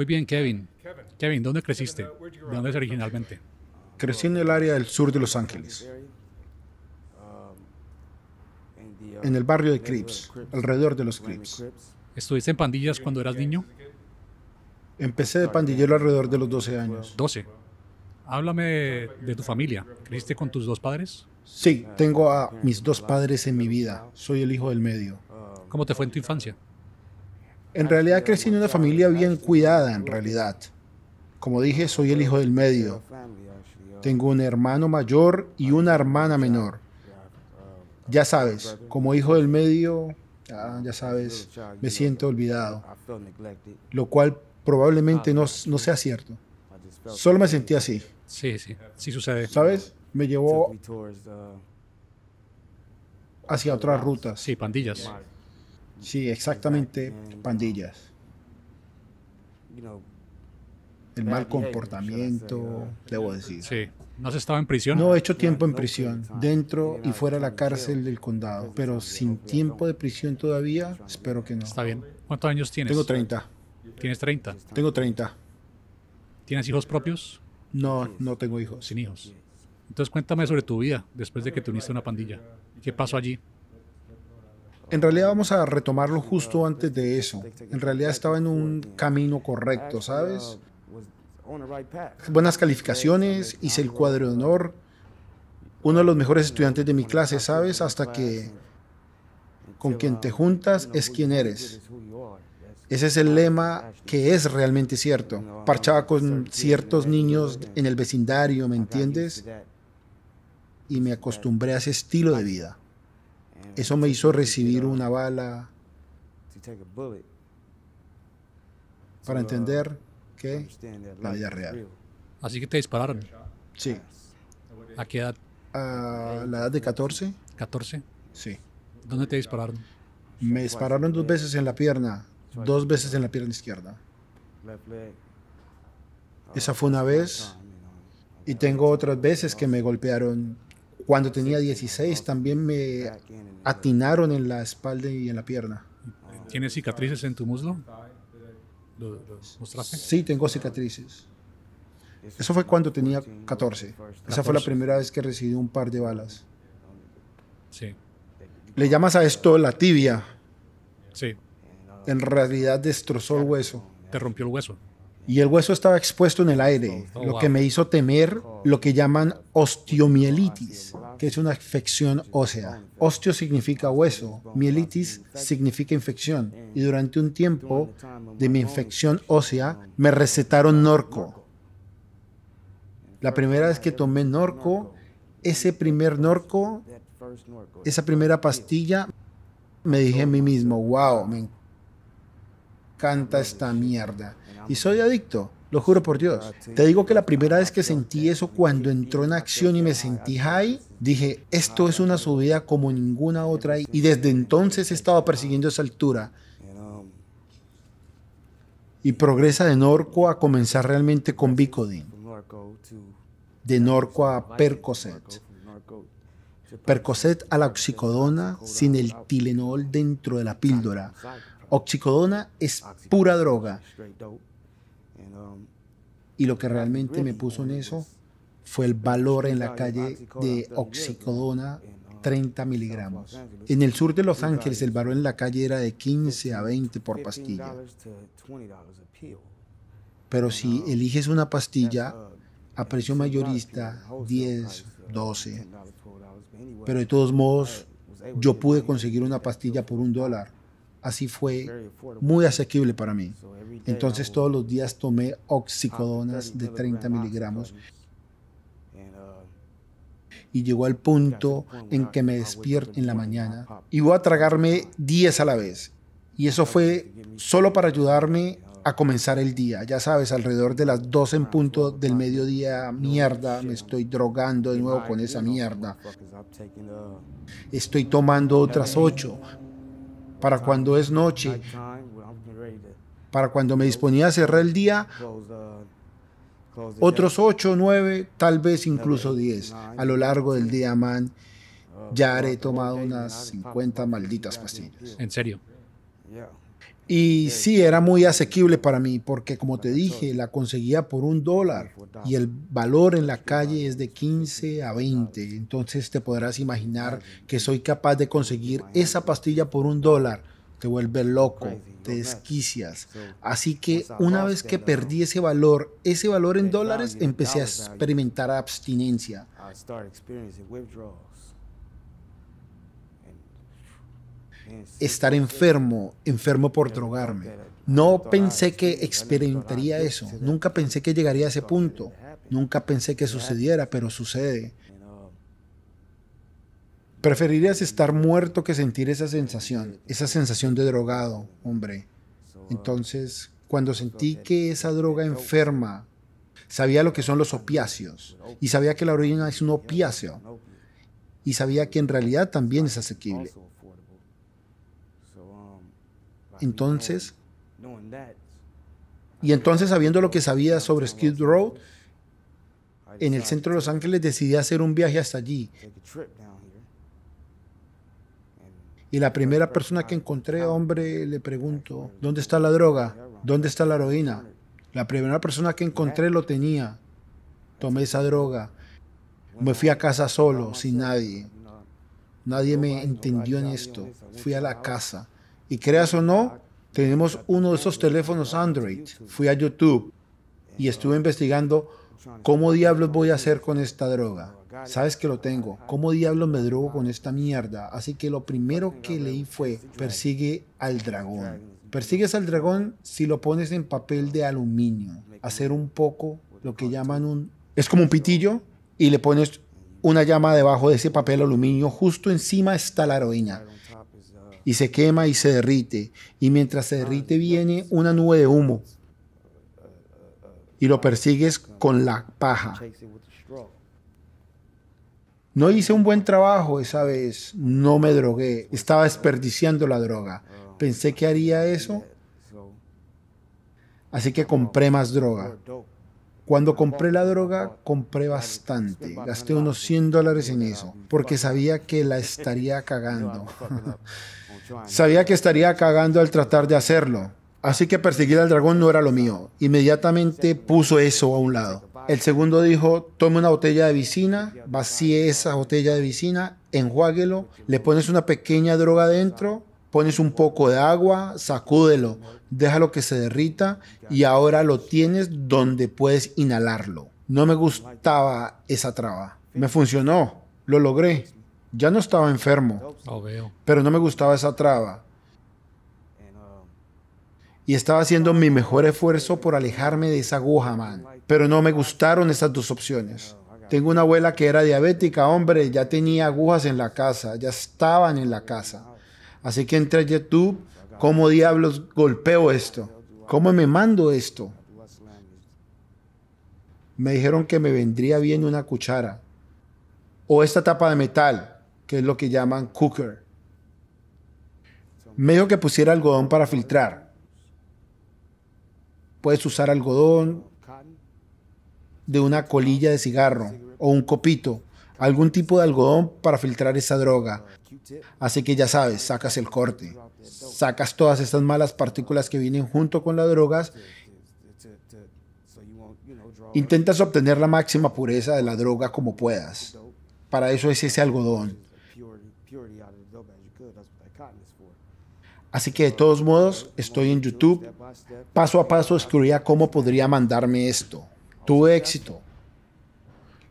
Muy bien, Kevin. Kevin, ¿dónde creciste? ¿De dónde es originalmente? Crecí en el área del sur de Los Ángeles, en el barrio de Crips, alrededor de los Crips. ¿Estuviste en pandillas cuando eras niño? Empecé de pandillero alrededor de los 12 años. 12. Háblame de tu familia. ¿Creciste con tus dos padres? Sí, tengo a mis dos padres en mi vida. Soy el hijo del medio. ¿Cómo te fue en tu infancia? En realidad crecí en una familia bien cuidada, en realidad. Como dije, soy el hijo del medio. Tengo un hermano mayor y una hermana menor. Ya sabes, como hijo del medio, ah, ya, sabes, me siento olvidado. Lo cual probablemente no, no sea cierto. Solo me sentí así. Sí, sí, sí sucede. ¿Sabes? Me llevó hacia otras rutas. Sí, pandillas. Sí, exactamente, pandillas. El mal comportamiento, debo decir. Sí. ¿No has estado en prisión? No, he hecho tiempo en prisión, dentro y fuera de la cárcel del condado, pero sin tiempo de prisión todavía, espero que no. Está bien. ¿Cuántos años tienes? Tengo 30. ¿Tienes 30? Tengo 30. ¿Tienes hijos propios? No, no tengo hijos. Sin hijos. Entonces cuéntame sobre tu vida después de que te uniste a una pandilla. ¿Qué pasó allí? En realidad vamos a retomarlo justo antes de eso. En realidad estaba en un camino correcto, ¿sabes? Buenas calificaciones, hice el cuadro de honor. Uno de los mejores estudiantes de mi clase, ¿sabes? Hasta que con quien te juntas es quien eres. Ese es el lema que es realmente cierto. Parchaba con ciertos niños en el vecindario, ¿me entiendes? Y me acostumbré a ese estilo de vida. Eso me hizo recibir una bala para entender que la vida real. Así que te dispararon. Sí. ¿A qué edad? A la edad de 14. 14. Sí. ¿Dónde te dispararon? Me dispararon dos veces en la pierna, dos veces en la pierna izquierda. Esa fue una vez y tengo otras veces que me golpearon cuando tenía 16 también me atinaron en la espalda y en la pierna. ¿Tienes cicatrices en tu muslo? Sí, tengo cicatrices. Eso fue cuando tenía 14. Esa fue la primera vez que recibí un par de balas. Sí. Le llamas a esto la tibia. Sí. En realidad destrozó el hueso. Te rompió el hueso y el hueso estaba expuesto en el aire, oh, oh, lo que me hizo temer lo que llaman osteomielitis, que es una infección ósea. Osteo significa hueso, mielitis significa infección, y durante un tiempo de mi infección ósea me recetaron Norco. La primera vez que tomé Norco, ese primer Norco, esa primera pastilla, me dije a mí mismo, wow, me encanta canta esta mierda. Y soy adicto, lo juro por Dios. Te digo que la primera vez que sentí eso cuando entró en acción y me sentí high, dije, esto es una subida como ninguna otra. Y desde entonces he estado persiguiendo esa altura. Y progresa de Norco a comenzar realmente con Bicodin. De Norco a Percocet. Percocet a la oxicodona sin el Tilenol dentro de la píldora. Oxicodona es pura droga. Um, y lo que realmente me puso en eso fue el valor en la calle de oxicodona 30 um, miligramos. En el sur de Los Ángeles el valor en la calle era de 15 a 20 por pastilla. Pero si um, eliges una pastilla uh, a precio mayorista, 10, 12. Uh, Pero de todos modos, yo pude conseguir una pastilla por un dólar así fue muy asequible para mí. Entonces todos los días tomé oxicodonas ah, de 30 miligramos uh, y llegó al punto en que me despierto en la mañana y voy a tragarme 10 a la vez. Y eso fue solo para ayudarme uh, a comenzar el día. Ya sabes, alrededor de las 12 en ah, punto del mediodía, mierda, me estoy drogando de nuevo con esa mierda. Uh, estoy tomando otras 8, para cuando es noche, para cuando me disponía a cerrar el día, otros ocho, nueve, tal vez incluso diez. a lo largo del día, man. Ya haré tomado unas 50 malditas pastillas. ¿En serio? Y sí, era muy asequible para mí, porque como te dije, la conseguía por un dólar y el valor en la calle es de 15 a 20. Entonces te podrás imaginar que soy capaz de conseguir esa pastilla por un dólar. Te vuelve loco, te desquicias. Así que una vez que perdí ese valor, ese valor en dólares, empecé a experimentar abstinencia. estar enfermo, enfermo por drogarme. No pensé que experimentaría eso, nunca pensé que llegaría a ese punto, nunca pensé que sucediera, pero sucede. Preferirías estar muerto que sentir esa sensación, esa sensación de drogado, hombre. Entonces, cuando sentí que esa droga enferma, sabía lo que son los opiáceos y sabía que la orina es un opiáceo y sabía que en realidad también es asequible. Entonces, y entonces sabiendo lo que sabía sobre Skid Row, en el centro de Los Ángeles decidí hacer un viaje hasta allí. Y la primera persona que encontré, hombre, le pregunto, ¿dónde está la droga? ¿Dónde está la heroína? La primera persona que encontré lo tenía. Tomé esa droga. Me fui a casa solo, sin nadie. Nadie me entendió en esto. Fui a la casa. Y creas o no, tenemos uno de esos teléfonos Android. Fui a YouTube y estuve investigando cómo diablos voy a hacer con esta droga. Sabes que lo tengo. ¿Cómo diablos me drogo con esta mierda? Así que lo primero que leí fue, persigue al dragón. Persigues al dragón si lo pones en papel de aluminio. Hacer un poco lo que llaman un... Es como un pitillo y le pones una llama debajo de ese papel aluminio. Justo encima está la heroína y se quema y se derrite. Y mientras se derrite viene una nube de humo y lo persigues con la paja. No hice un buen trabajo esa vez, no me drogué, estaba desperdiciando la droga. Pensé que haría eso, así que compré más droga. Cuando compré la droga, compré bastante. Gasté unos 100 dólares en eso, porque sabía que la estaría cagando. sabía que estaría cagando al tratar de hacerlo. Así que perseguir al dragón no era lo mío. Inmediatamente puso eso a un lado. El segundo dijo, tome una botella de vicina, vacíe esa botella de vicina, enjuáguelo, le pones una pequeña droga adentro pones un poco de agua, sacúdelo, déjalo que se derrita y ahora lo tienes donde puedes inhalarlo. No me gustaba esa traba. Me funcionó, lo logré. Ya no estaba enfermo, oh, pero no me gustaba esa traba. Y estaba haciendo mi mejor esfuerzo por alejarme de esa aguja, man. Pero no me gustaron esas dos opciones. Tengo una abuela que era diabética, hombre, ya tenía agujas en la casa, ya estaban en la casa. Así que entra a YouTube, ¿cómo diablos golpeo esto? ¿Cómo me mando esto? Me dijeron que me vendría bien una cuchara o esta tapa de metal, que es lo que llaman cooker. Me dijo que pusiera algodón para filtrar. Puedes usar algodón de una colilla de cigarro o un copito, algún tipo de algodón para filtrar esa droga. Así que ya sabes, sacas el corte, sacas todas estas malas partículas que vienen junto con las drogas. Intentas obtener la máxima pureza de la droga como puedas. Para eso es ese algodón. Así que de todos modos, estoy en YouTube. Paso a paso escribía cómo podría mandarme esto. Tuve éxito.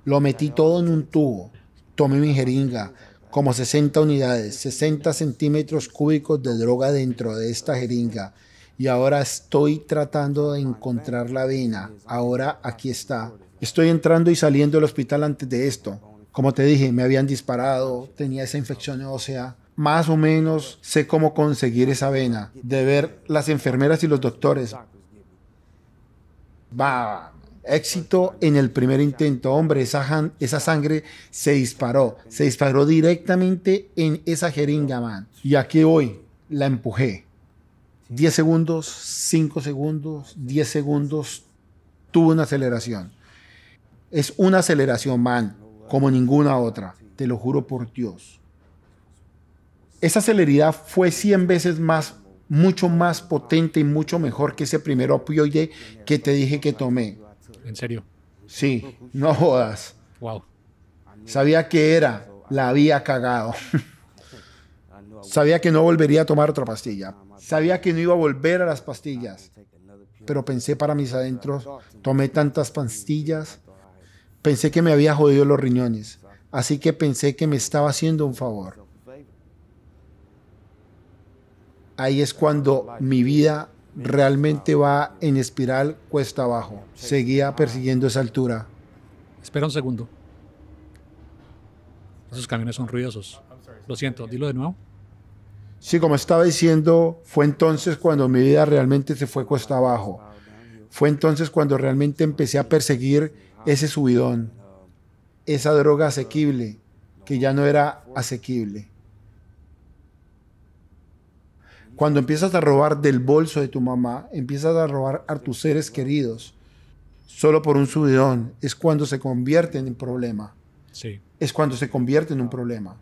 Lo metí todo en un tubo. Tomé mi jeringa, como 60 unidades, 60 centímetros cúbicos de droga dentro de esta jeringa. Y ahora estoy tratando de encontrar la vena. Ahora aquí está. Estoy entrando y saliendo del hospital antes de esto. Como te dije, me habían disparado, tenía esa infección ósea. Más o menos sé cómo conseguir esa vena, de ver las enfermeras y los doctores. Va, Éxito en el primer intento. Hombre, esa, sangre se disparó. Se disparó directamente en esa jeringa, man. Y aquí hoy La empujé. 10 segundos, 5 segundos, 10 segundos. Tuve una aceleración. Es una aceleración, man, como ninguna otra. Te lo juro por Dios. Esa celeridad fue 100 veces más, mucho más potente y mucho mejor que ese primer opioide que te dije que tomé. ¿En serio? Sí, no jodas. Wow. Sabía que era, la había cagado. Sabía que no volvería a tomar otra pastilla. Sabía que no iba a volver a las pastillas. Pero pensé para mis adentros, tomé tantas pastillas. Pensé que me había jodido los riñones. Así que pensé que me estaba haciendo un favor. Ahí es cuando mi vida realmente va en espiral cuesta abajo. Seguía persiguiendo esa altura. Espera un segundo. Esos camiones son ruidosos. Lo siento, dilo de nuevo. Sí, como estaba diciendo, fue entonces cuando mi vida realmente se fue cuesta abajo. Fue entonces cuando realmente empecé a perseguir ese subidón, esa droga asequible, que ya no era asequible. Cuando empiezas a robar del bolso de tu mamá, empiezas a robar a tus seres queridos solo por un subidón, es cuando se convierte en un problema. Sí. Es cuando se convierte en un problema.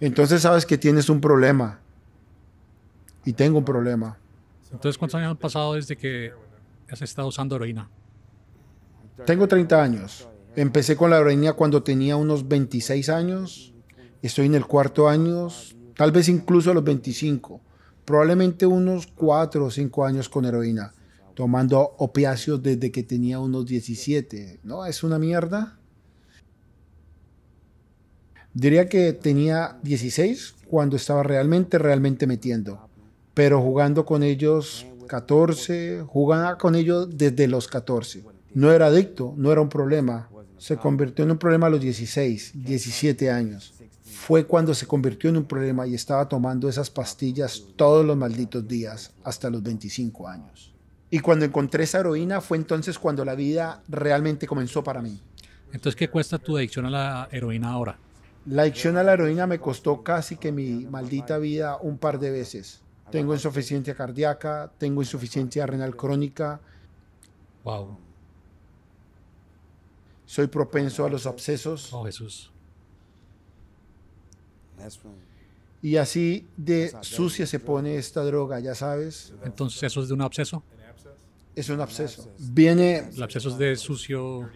Entonces sabes que tienes un problema. Y tengo un problema. Entonces, ¿cuántos años han pasado desde que has estado usando heroína? Tengo 30 años. Empecé con la heroína cuando tenía unos 26 años. Estoy en el cuarto año, tal vez incluso a los 25 probablemente unos 4 o 5 años con heroína, tomando opiáceos desde que tenía unos 17. ¿No? ¿Es una mierda? Diría que tenía 16 cuando estaba realmente, realmente metiendo, pero jugando con ellos 14, jugaba con ellos desde los 14. No era adicto, no era un problema. Se convirtió en un problema a los 16, 17 años fue cuando se convirtió en un problema y estaba tomando esas pastillas todos los malditos días hasta los 25 años. Y cuando encontré esa heroína fue entonces cuando la vida realmente comenzó para mí. Entonces, ¿qué cuesta tu adicción a la heroína ahora? La adicción a la heroína me costó casi que mi maldita vida un par de veces. Tengo insuficiencia cardíaca, tengo insuficiencia renal crónica. Wow. Soy propenso a los abscesos. Oh, Jesús. Y así de sucia se pone esta droga, ya sabes. Entonces, ¿eso es de un absceso? Es un absceso. Viene... ¿El absceso es de sucio,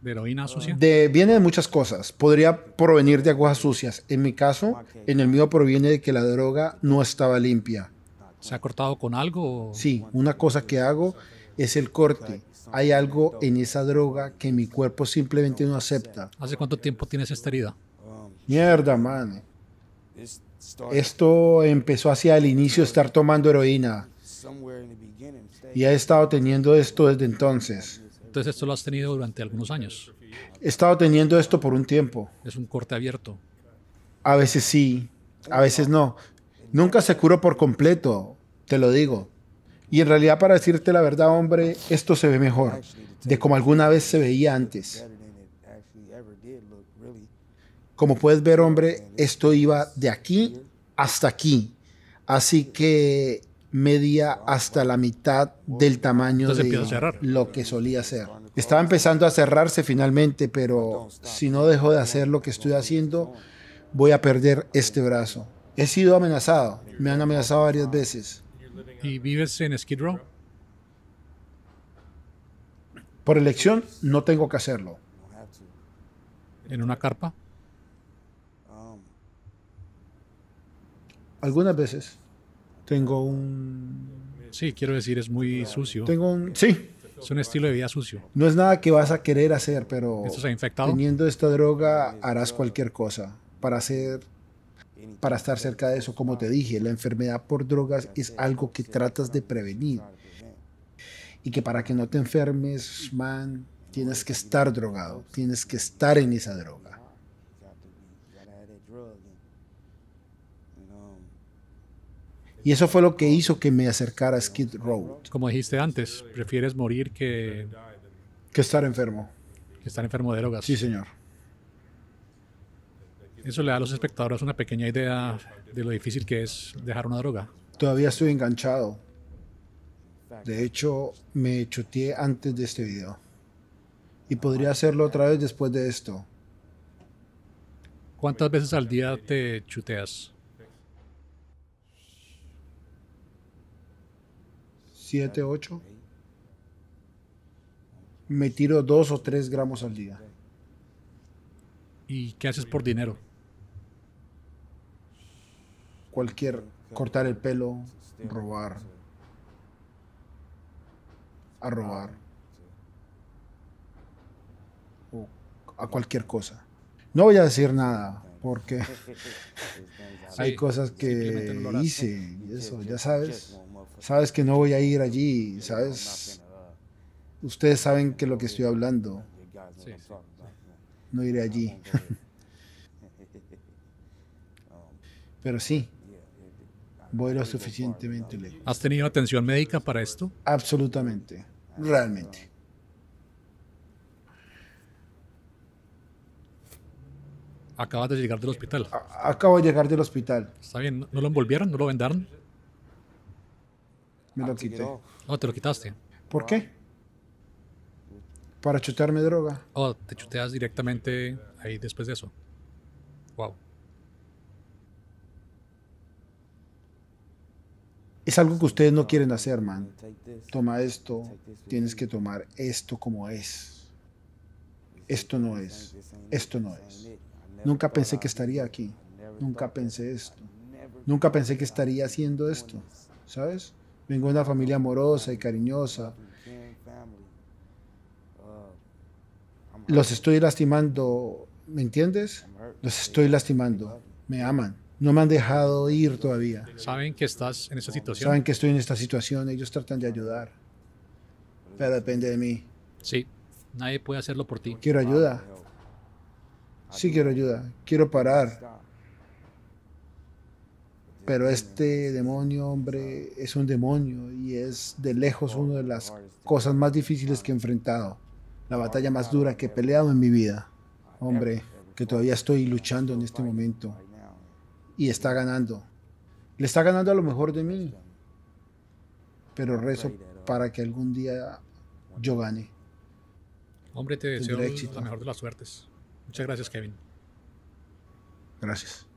de heroína sucia? De, viene de muchas cosas. Podría provenir de aguas sucias. En mi caso, en el mío proviene de que la droga no estaba limpia. ¿Se ha cortado con algo? Sí, una cosa que hago es el corte. Hay algo en esa droga que mi cuerpo simplemente no acepta. ¿Hace cuánto tiempo tienes esta herida? Mierda, man. Esto empezó hacia el inicio estar tomando heroína. Y he estado teniendo esto desde entonces. Entonces esto lo has tenido durante algunos años. He estado teniendo esto por un tiempo. Es un corte abierto. A veces sí, a veces no. Nunca se curó por completo, te lo digo. Y en realidad para decirte la verdad, hombre, esto se ve mejor de como alguna vez se veía antes. Como puedes ver, hombre, esto iba de aquí hasta aquí. Así que media hasta la mitad del tamaño de lo que solía ser. Estaba empezando a cerrarse finalmente, pero si no dejo de hacer lo que estoy haciendo, voy a perder este brazo. He sido amenazado, me han amenazado varias veces. ¿Y vives en Skid Row? Por elección no tengo que hacerlo. ¿En una carpa? Algunas veces. Tengo un... Sí, quiero decir, es muy sucio. Tengo un... Sí. Es un estilo de vida sucio. No es nada que vas a querer hacer, pero... Teniendo esta droga harás cualquier cosa para hacer... Para estar cerca de eso, como te dije, la enfermedad por drogas es algo que tratas de prevenir. Y que para que no te enfermes, man, tienes que estar drogado, tienes que estar en esa droga. Y eso fue lo que hizo que me acercara a Skid Row. Como dijiste antes, prefieres morir que... Que estar enfermo. Que estar enfermo de drogas. Sí, señor. Eso le da a los espectadores una pequeña idea de lo difícil que es dejar una droga. Todavía estoy enganchado. De hecho, me chuteé antes de este video. Y podría hacerlo otra vez después de esto. ¿Cuántas veces al día te chuteas? 7, 8, me tiro 2 o 3 gramos al día. ¿Y qué haces por dinero? Cualquier, cortar el pelo, robar, a robar, o a cualquier cosa. No voy a decir nada, porque hay cosas que hice, y eso, ya sabes, sabes que no voy a ir allí, sabes, ustedes saben que lo que estoy hablando, no iré allí. Pero sí, voy lo suficientemente lejos. ¿Has tenido atención médica para esto? Absolutamente, realmente. Acabas de llegar del hospital. acabo de llegar del hospital. Está bien, ¿no, lo envolvieron? ¿No lo vendaron? Me lo ah, quité. No, te lo quitaste. ¿Por qué? Para chutearme droga. Oh, te chuteas directamente ahí después de eso. Wow. Es algo que ustedes no quieren hacer, man. Toma esto, tienes que tomar esto como es. Esto no es, esto no es. Nunca pensé que estaría aquí. Nunca pensé esto. Nunca pensé que estaría haciendo esto. ¿Sabes? Vengo de una familia amorosa y cariñosa. Los estoy lastimando, ¿me entiendes? Los estoy lastimando. Me aman. No me han dejado ir todavía. Saben que estás en esta situación. Saben que estoy en esta situación. Ellos tratan de ayudar. Pero depende de mí. Sí, nadie puede hacerlo por ti. Quiero ayuda. Sí quiero ayuda, quiero parar. Pero este demonio, hombre, es un demonio y es de lejos una de las cosas más difíciles que he enfrentado. La batalla más dura que he peleado en mi vida. Hombre, que todavía estoy luchando en este momento. Y está ganando. Le está ganando a lo mejor de mí. Pero rezo para que algún día yo gane. Hombre, te deseo la mejor de las suertes. Muchas gracias, Kevin. Gracias.